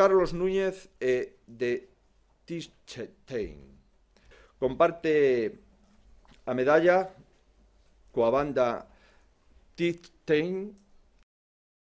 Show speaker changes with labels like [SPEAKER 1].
[SPEAKER 1] Carlos Núñez e eh, de Tischetein. Comparte a medalla coa banda Tischetein